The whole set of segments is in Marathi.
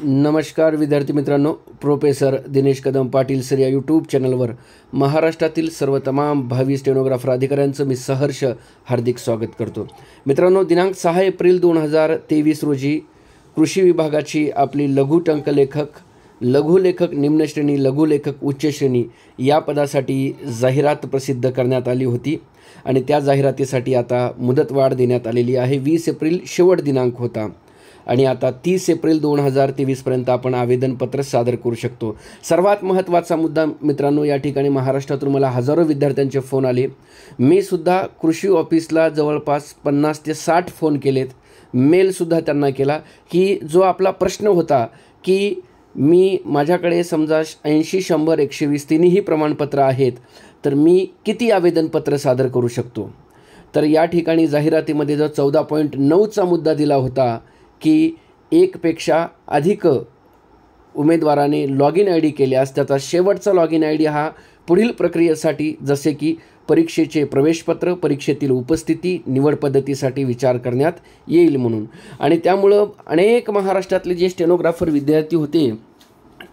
नमस्कार विद्यार्थी मित्रांनो प्रोफेसर दिनेश कदम पाटील सर या यूट्यूब चॅनलवर महाराष्ट्रातील सर्व तमाम भावी स्टेनोग्राफर अधिकाऱ्यांचं मी सहर्ष हार्दिक स्वागत करतो मित्रांनो दिनांक सहा एप्रिल दोन हजार तेवीस रोजी कृषी विभागाची आपली लघुटंकलेखक लघुलेखक निम्नश्रेणी लघुलेखक उच्चश्रेणी या पदासाठी जाहिरात प्रसिद्ध करण्यात आली होती आणि त्या जाहिरातीसाठी आता मुदतवाढ देण्यात आलेली आहे वीस एप्रिल शेवट दिनांक होता आणि आता तीस एप्रिल दोन हजार तेवीसपर्यंत आपण आवेदनपत्र सादर करू शकतो सर्वात महत्त्वाचा मुद्दा मित्रांनो या ठिकाणी महाराष्ट्रातून मला हजारो विद्यार्थ्यांचे फोन आले मी सुद्धा कृषी ऑफिसला जवळपास पन्नास ते साठ फोन केलेत मेलसुद्धा त्यांना केला की जो आपला प्रश्न होता की मी माझ्याकडे समजा ऐंशी शंभर एकशे वीस तिन्ही प्रमाणपत्र आहेत तर मी किती आवेदनपत्र सादर करू शकतो तर या ठिकाणी जाहिरातीमध्ये जो चौदा पॉईंट नऊचा मुद्दा दिला होता की एकपेक्षा अधिक उमेदवाराने लॉग इन आय डी केल्यास त्याचा शेवटचा लॉग इन आय डी हा पुढील प्रक्रियेसाठी जसे की परीक्षेचे प्रवेशपत्र परीक्षेतील उपस्थिती निवड पद्धतीसाठी विचार करण्यात येईल म्हणून आणि त्यामुळं अनेक महाराष्ट्रातले जे स्टेनोग्राफर विद्यार्थी होते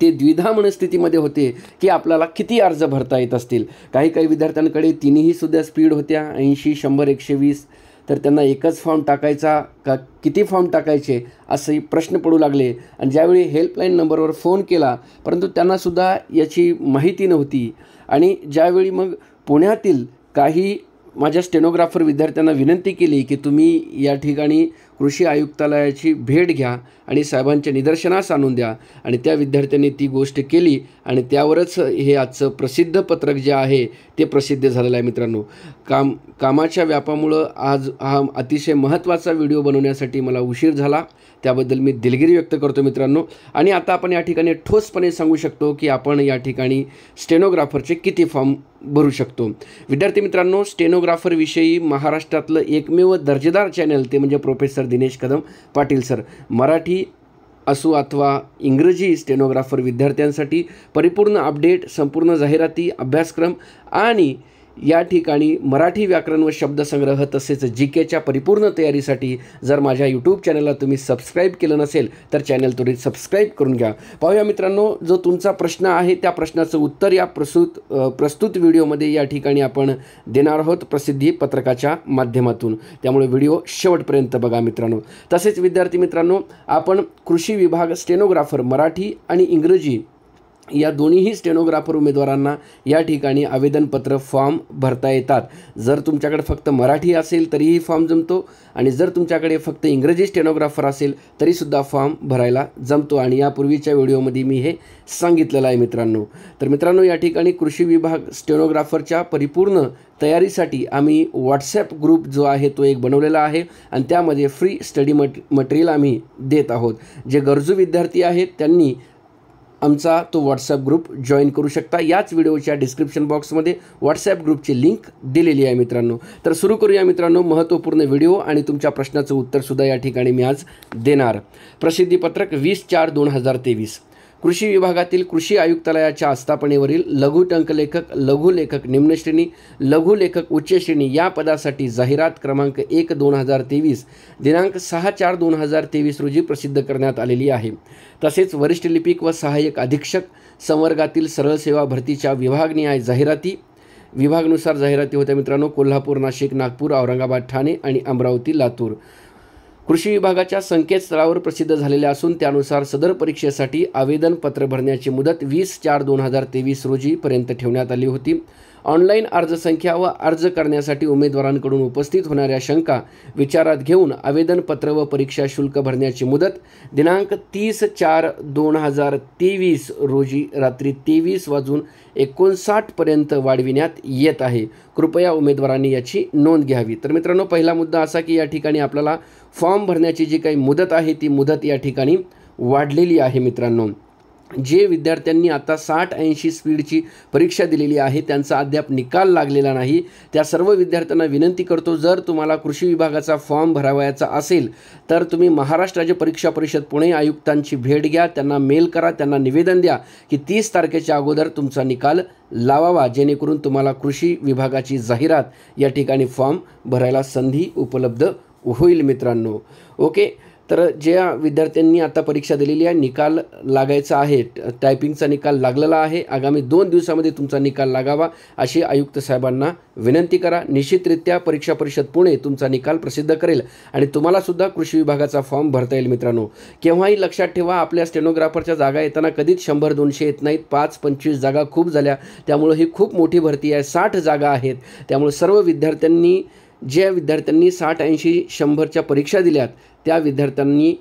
ते द्विधा मनस्थितीमध्ये होते की आपल्याला किती अर्ज भरता येत असतील काही काही विद्यार्थ्यांकडे तिन्हीसुद्धा सुद्धा स्पीड होत्या ऐंशी शंभर एकशे वीस तर त्यांना एकच फॉर्म टाकायचा का किती फॉर्म टाकायचे असे प्रश्न पडू लागले आणि ज्यावेळी हेल्पलाईन नंबरवर फोन केला परंतु त्यांनासुद्धा याची माहिती नव्हती आणि ज्यावेळी मग पुण्यातील काही माझ्या स्टेनोग्राफर विद्यार्थ्यांना विनंती केली की तुम्ही या ठिकाणी कृषी आयुक्तालयाची भेट घ्या आणि साहेबांच्या निदर्शनास आणून द्या आणि त्या विद्यार्थ्यांनी ती गोष्ट केली आणि त्यावरच हे आजचं प्रसिद्ध पत्रक जे आहे ते प्रसिद्ध झालेलं आहे मित्रांनो काम कामाच्या व्यापामुळं आज हा अतिशय महत्त्वाचा व्हिडिओ बनवण्यासाठी मला उशीर झाला त्याबद्दल मी दिलगिरी व्यक्त करतो मित्रांनो आणि आता आपण या ठिकाणी ठोसपणे सांगू शकतो की आपण या ठिकाणी स्टेनोग्राफरचे किती फॉर्म भरू शकतो विद्यार्थी मित्रांनो स्टेनोग्राफरविषयी महाराष्ट्रातलं एकमेव दर्जेदार चॅनल ते म्हणजे प्रोफेसर दिनेश कदम पाटील सर मराठी असू अथवा इंग्रजी स्टेनोग्राफर विद्यार्थ्यांसाठी परिपूर्ण अपडेट संपूर्ण जाहिराती अभ्यासक्रम आणि या ठिकाणी मराठी व्याकरण व शब्दसंग्रह तसेच जी केच्या परिपूर्ण तयारीसाठी जर माझ्या यूट्यूब चॅनलला तुम्ही सबस्क्राईब केलं नसेल तर चॅनल तुम्ही सबस्क्राईब करून घ्या पाहूया मित्रांनो जो तुमचा प्रश्न आहे त्या प्रश्नाचं उत्तर या प्रसूत प्रस्तुत व्हिडिओमध्ये या ठिकाणी आपण देणार आहोत प्रसिद्धी पत्रकाच्या माध्यमातून त्यामुळे व्हिडिओ शेवटपर्यंत बघा मित्रांनो तसेच विद्यार्थी मित्रांनो आपण कृषी विभाग स्टेनोग्राफर मराठी आणि इंग्रजी या दोन्हीही स्टेनोग्राफर उमेदवारांना या ठिकाणी आवेदनपत्र फॉर्म भरता येतात जर तुमच्याकडे फक्त मराठी असेल तरीही फॉर्म जमतो आणि जर तुमच्याकडे फक्त इंग्रजी स्टेनोग्राफर असेल तरीसुद्धा फॉर्म भरायला जमतो आणि यापूर्वीच्या व्हिडिओमध्ये मी हे सांगितलेलं आहे मित्रांनो तर मित्रांनो या ठिकाणी कृषी विभाग स्टेनोग्राफरच्या परिपूर्ण तयारीसाठी आम्ही व्हॉट्सॲप ग्रुप जो आहे तो एक बनवलेला आहे आणि त्यामध्ये फ्री स्टडी मट मटेरियल आम्ही देत आहोत जे गरजू विद्यार्थी आहेत त्यांनी आमचा तो व्हॉट्सअप ग्रुप जॉईन करू शकता याच व्हिडिओच्या डिस्क्रिप्शन बॉक्समध्ये व्हॉट्सॲप ग्रुपची लिंक दिलेली आहे मित्रांनो तर सुरू करूया मित्रांनो महत्त्वपूर्ण व्हिडिओ आणि तुमच्या प्रश्नाचं उत्तरसुद्धा या ठिकाणी मी आज देणार प्रसिद्धीपत्रक वीस चार दोन हजार तेवीस कृषी विभागातील कृषी आयुक्तालयाच्या आस्थापनेवरील लघु टंकलेखक लघुलेखक निम्नश्रेणी लघुलेखक उच्चश्रेणी या पदासाठी जाहिरात क्रमांक एक दोन हजार तेवीस दिनांक सहा चार दोन हजार तेवीस रोजी प्रसिद्ध करण्यात आलेली आहे तसेच वरिष्ठ लिपिक व सहाय्यक अधीक्षक संवर्गातील सरळ सेवा भरतीच्या विभागनिहाय जाहिराती विभागनुसार जाहिराती होत्या मित्रांनो कोल्हापूर नाशिक नागपूर औरंगाबाद ठाणे आणि अमरावती लातूर कृषी विभागाच्या संकेतस्थळावर प्रसिद्ध झालेल्या असून त्यानुसार सदर परीक्षेसाठी आवेदनपत्र भरण्याची मुदत वीस चार दोन हजार तेवीस रोजीपर्यंत ठेवण्यात आली होती ऑनलाईन अर्जसंख्या व अर्ज करण्यासाठी उमेदवारांकडून उपस्थित होणाऱ्या शंका विचारात घेऊन आवेदनपत्र व परीक्षा शुल्क भरण्याची मुदत दिनांक तीस चार दोन हजार तेवीस रोजी रात्री तेवीस वाजून एकोणसाठपर्यंत वाढविण्यात येत आहे कृपया उमेदवारांनी याची नोंद घ्यावी तर मित्रांनो पहिला मुद्दा असा की या ठिकाणी आपल्याला फॉर्म भरण्याची जी काही मुदत आहे ती मुदत या ठिकाणी वाढलेली आहे मित्रांनो जे विद्यार्थ्यांनी आता साठ ऐंशी स्पीडची परीक्षा दिलेली आहे त्यांचा अद्याप निकाल लागलेला नाही त्या सर्व विद्यार्थ्यांना विनंती करतो जर तुम्हाला कृषी विभागाचा फॉर्म भरावायचा असेल तर तुम्ही महाराष्ट्र राज्य परीक्षा परिषद पुणे आयुक्तांची भेट घ्या त्यांना मेल करा त्यांना निवेदन द्या की तीस तारखेच्या अगोदर तुमचा निकाल लावावा जेणेकरून तुम्हाला कृषी विभागाची जाहिरात या ठिकाणी फॉर्म भरायला संधी उपलब्ध होईल मित्रांनो ओके तर ज्या विद्यार्थ्यांनी आता परीक्षा दिलेली आहे निकाल लागायचा आहे टायपिंगचा निकाल लागलेला आहे आगामी दोन दिवसामध्ये तुमचा निकाल लागावा अशी आयुक्त साहेबांना विनंती करा निश्चितरित्या परीक्षा परिषद पुणे तुमचा निकाल प्रसिद्ध करेल आणि तुम्हालासुद्धा कृषी विभागाचा फॉर्म भरता येईल मित्रांनो केव्हाही लक्षात ठेवा आपल्या स्टेनोग्राफरच्या जागा येताना कधीच शंभर दोनशे येत नाहीत पाच पंचवीस जागा खूप झाल्या त्यामुळं ही खूप मोठी भरती आहे साठ जागा आहेत त्यामुळे सर्व विद्यार्थ्यांनी ज्या विद्यार्थ्यांनी साठ ऐंशी शंभरच्या परीक्षा दिल्यात त्या विद्यार्थ्यांनी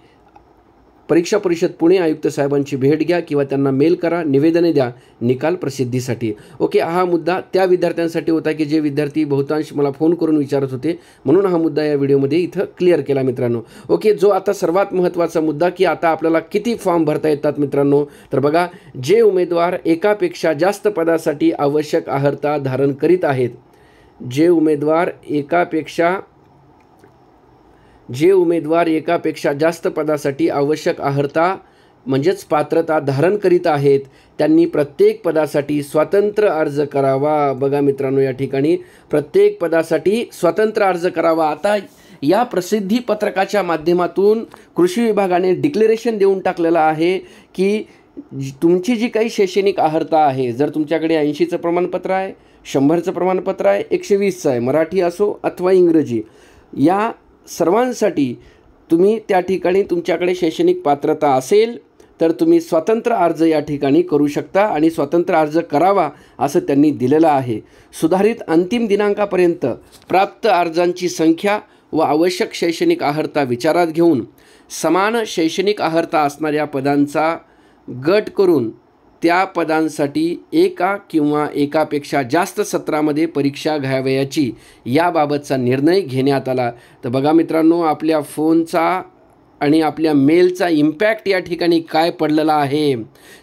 परीक्षा परिषद पुणे आयुक्त साहेबांची भेट घ्या किंवा त्यांना मेल करा निवेदने द्या निकाल प्रसिद्धीसाठी ओके हा मुद्दा त्या विद्यार्थ्यांसाठी होता की जे विद्यार्थी बहुतांश मला फोन करून विचारत होते म्हणून हा मुद्दा या व्हिडिओमध्ये इथं क्लिअर केला मित्रांनो ओके जो आता सर्वात महत्त्वाचा मुद्दा की आता आपल्याला किती फॉर्म भरता येतात मित्रांनो तर बघा जे उमेदवार एकापेक्षा जास्त पदासाठी आवश्यक आहारता धारण करीत आहेत जे उमेदवार एकापेक्षा जे उमेदवार एकापेक्षा जास्त पदासाठी आवश्यक अर्हता म्हणजेच पात्रता धारण करीत आहेत त्यांनी प्रत्येक पदासाठी स्वतंत्र अर्ज करावा बघा मित्रांनो या ठिकाणी प्रत्येक पदासाठी स्वतंत्र अर्ज करावा आता या प्रसिद्धी पत्रकाच्या माध्यमातून कृषी विभागाने डिक्लेरेशन देऊन टाकलेलं आहे की तुमची जी काही शैक्षणिक अर्हता आहे जर तुमच्याकडे ऐंशीचं प्रमाणपत्र आहे शंभरचं प्रमाणपत्र आहे एकशे वीसचं आहे मराठी असो अथवा इंग्रजी या सर्वांसाठी तुम्ही त्या ठिकाणी तुमच्याकडे शैक्षणिक पात्रता असेल तर तुम्ही स्वतंत्र अर्ज या ठिकाणी करू शकता आणि स्वतंत्र अर्ज करावा असं त्यांनी दिलेलं आहे सुधारित अंतिम दिनांकापर्यंत प्राप्त अर्जांची संख्या व आवश्यक शैक्षणिक आहर्ता विचारात घेऊन समान शैक्षणिक आहर्ता असणाऱ्या पदांचा गट करून त्या पदांसाठी एका किंवा एकापेक्षा जास्त सत्रामध्ये परीक्षा घ्यावयाची याबाबतचा निर्णय घेण्यात आला तर बघा मित्रांनो आपल्या फोनचा आणि आपल्या मेलचा इम्पॅक्ट या ठिकाणी काय पडलेला आहे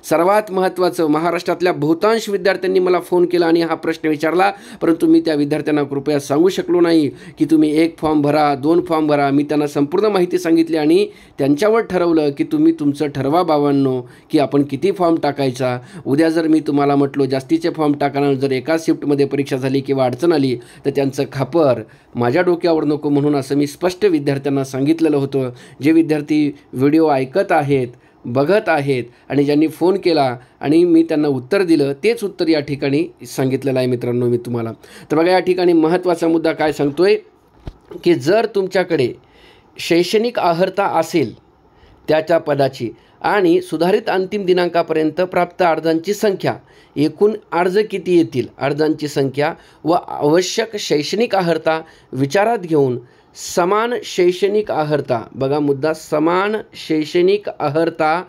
सर्वात महत्त्वाचं महाराष्ट्रातल्या बहुतांश विद्यार्थ्यांनी मला फोन केला आणि हा प्रश्न विचारला परंतु मी त्या विद्यार्थ्यांना कृपया सांगू शकलो नाही की तुम्ही एक फॉर्म भरा दोन फॉर्म भरा मी त्यांना संपूर्ण माहिती सांगितली आणि त्यांच्यावर ठरवलं की तुम्ही तुमचं ठरवा बाबांनो की आपण किती फॉर्म टाकायचा उद्या जर मी तुम्हाला म्हटलो जास्तीचे फॉर्म टाकणार जर एका शिफ्टमध्ये परीक्षा झाली किंवा अडचण आली तर त्यांचं खापर माझ्या डोक्यावर नको म्हणून असं मी स्पष्ट विद्यार्थ्यांना सांगितलेलं होतं जे विद्यार्थी व्हिडिओ ऐकत आहेत बघत आहेत आणि ज्यांनी फोन केला आणि मी त्यांना उत्तर दिलं तेच उत्तर या ठिकाणी सांगितलेलं आहे मित्रांनो मी तुम्हाला तर बघा या ठिकाणी महत्त्वाचा मुद्दा काय सांगतो आहे की जर तुमच्याकडे शैक्षणिक अहर्ता असेल त्याच्या पदाची आणि सुधारित अंतिम दिनांकापर्यंत प्राप्त अर्जांची संख्या एकूण अर्ज किती येतील अर्जांची संख्या व आवश्यक शैक्षणिक अहर्ता विचारात घेऊन समान शैक्षणिक अर्हता बघा मुद्दा समान शैक्षणिक अर्हता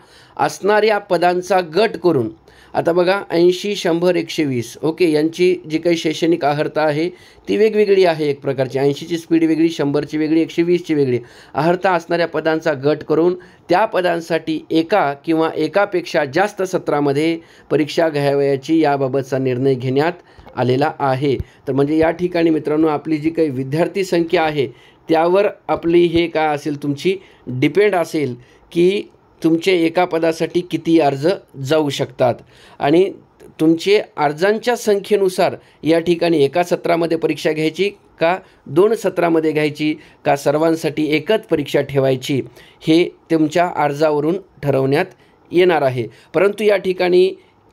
असणाऱ्या पदांचा गट करून आता बघा ऐंशी शंभर एकशे वीस ओके यांची जी काही शैक्षणिक अर्हता आहे ती वेगवेगळी आहे एक प्रकारची ऐंशीची स्पीड वेगळी शंभरची वेगळी एकशे वीसची वेगळी अर्हता असणाऱ्या पदांचा गट करून त्या पदांसाठी एका किंवा एकापेक्षा जास्त सत्रामध्ये परीक्षा घ्यावयाची याबाबतचा निर्णय घेण्यात आलेला आहे तर म्हणजे या ठिकाणी मित्रांनो आपली जी काही विद्यार्थी संख्या आहे त्यावर आपली हे काय असेल तुमची डिपेंड असेल की तुमचे एका पदासाठी किती अर्ज जाऊ शकतात आणि तुमचे अर्जांच्या संख्येनुसार या ठिकाणी एका सत्रामध्ये परीक्षा घ्यायची का दोन सत्रामध्ये घ्यायची का सर्वांसाठी एकच परीक्षा ठेवायची हे तुमच्या अर्जावरून ठरवण्यात येणार आहे परंतु या ठिकाणी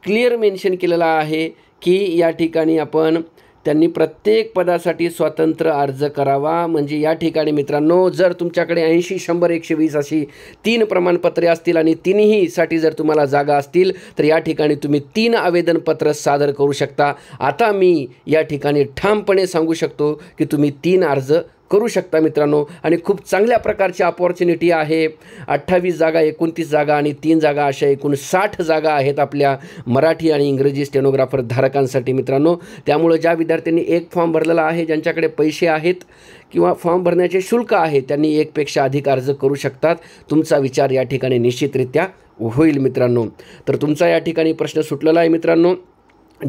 क्लिअर मेन्शन केलेलं आहे की या ठिकाणी आपण त्यांनी प्रत्येक पदासाठी स्वतंत्र अर्ज करावा म्हणजे या ठिकाणी मित्रांनो जर तुमच्याकडे ऐंशी शंभर एकशे वीस अशी तीन प्रमाणपत्रे असतील आणि तिन्हीसाठी जर तुम्हाला जागा असतील तर या ठिकाणी तुम्ही तीन आवेदनपत्र सादर करू शकता आता मी या ठिकाणी ठामपणे सांगू शकतो की तुम्ही तीन अर्ज करू शकता मित्रांनो आणि खूप चांगल्या प्रकारची अपॉर्च्युनिटी आहे अठ्ठावीस जागा एकोणतीस जागा आणि तीन जागा अशा एकूण साठ जागा आहेत आपल्या मराठी आणि इंग्रजी स्टेनोग्राफर धारकांसाठी मित्रांनो त्यामुळं ज्या विद्यार्थ्यांनी एक फॉर्म भरलेला आहे ज्यांच्याकडे पैसे आहेत किंवा फॉर्म भरण्याचे शुल्क आहे त्यांनी एकपेक्षा अधिक अर्ज करू शकतात तुमचा विचार या ठिकाणी निश्चितरित्या होईल मित्रांनो तर तुमचा या ठिकाणी प्रश्न सुटलेला आहे मित्रांनो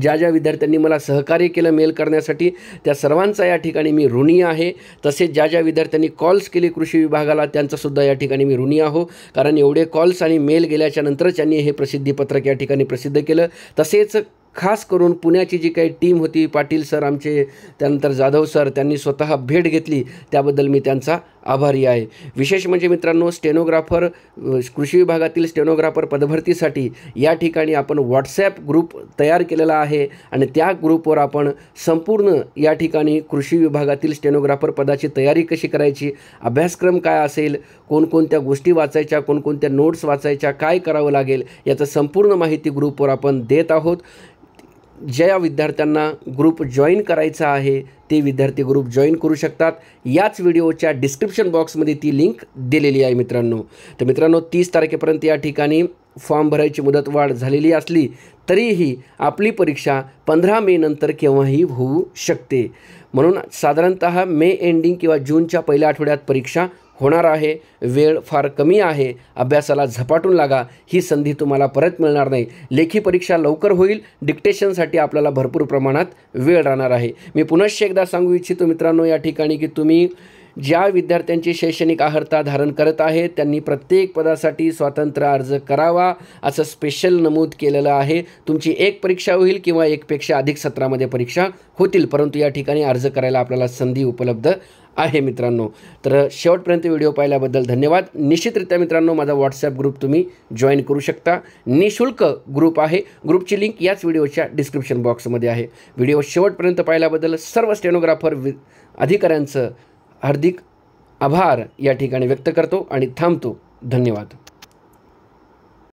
ज्या ज्या विद्यार्थ्यांनी मला सहकार्य केलं मेल करण्यासाठी त्या सर्वांचा या ठिकाणी मी ऋणी आहे तसेच ज्या ज्या विद्यार्थ्यांनी कॉल्स केले कृषी विभागाला त्यांचासुद्धा या ठिकाणी मी ऋणी आहो कारण एवढे कॉल्स आणि मेल गेल्याच्यानंतर त्यांनी हे प्रसिद्धीपत्रक या ठिकाणी प्रसिद्ध केलं तसेच खास करून पुण्याची जी काही टीम होती पाटील सर आमचे त्यानंतर जाधव सर त्यांनी स्वतः भेट घेतली त्याबद्दल मी त्यांचा आभारी आहे विशेष म्हणजे मित्रांनो स्टेनोग्राफर कृषी विभागातील स्टेनोग्राफर पदभरतीसाठी या ठिकाणी आपण व्हॉट्सॲप ग्रुप तयार केलेला आहे आणि त्या ग्रुपवर आपण संपूर्ण या ठिकाणी कृषी विभागातील स्टेनोग्राफर पदाची तयारी कशी करायची अभ्यासक्रम काय असेल कोणकोणत्या गोष्टी वाचायच्या कोणकोणत्या नोट्स वाचायच्या काय करावं लागेल याचं संपूर्ण माहिती ग्रुपवर आपण देत आहोत ज्या विद्यार्थ्यांना ग्रुप जॉईन करायचा आहे ते विद्यार्थी ग्रुप जॉईन करू शकतात याच व्हिडिओच्या डिस्क्रिप्शन बॉक्समध्ये ती लिंक दिलेली आहे मित्रांनो तर मित्रांनो तीस तारखेपर्यंत या ठिकाणी फॉर्म भरायची मुदत वाढ झालेली असली तरीही आपली परीक्षा पंधरा मे नंतर केव्हाही होऊ शकते म्हणून साधारणत मे एंडिंग किंवा जूनच्या पहिल्या आठवड्यात परीक्षा होणार आहे वेळ फार कमी आहे अभ्यासाला झपाटून लागा ही संधी तुम्हाला परत मिळणार नाही लेखी परीक्षा लवकर होईल डिक्टेशनसाठी आपल्याला भरपूर प्रमाणात वेळ राहणार आहे मी पुनश्च एकदा सांगू इच्छितो मित्रांनो या ठिकाणी की तुम्ही ज्या विद्यार्थ्यांची शैक्षणिक आहर्ता धारण करत आहे त्यांनी प्रत्येक पदासाठी स्वातंत्र्य अर्ज करावा असं स्पेशल नमूद केलेलं आहे तुमची एक परीक्षा होईल किंवा एकपेक्षा अधिक सत्रामध्ये परीक्षा होतील परंतु या ठिकाणी अर्ज करायला आपल्याला संधी उपलब्ध आहे मित्रांनो तर शेवटपर्यंत व्हिडिओ पाहिल्याबद्दल धन्यवाद निश्चितरित्या मित्रांनो माझा व्हॉट्सॲप ग्रुप तुम्ही जॉईन करू शकता निशुल्क ग्रुप आहे ग्रुपची लिंक याच व्हिडिओच्या डिस्क्रिप्शन बॉक्समध्ये आहे व्हिडिओ शेवटपर्यंत पाहिल्याबद्दल सर्व स्टेनोग्राफर वि अधिकाऱ्यांचं हार्दिक आभार या ठिकाणी व्यक्त करतो आणि थांबतो धन्यवाद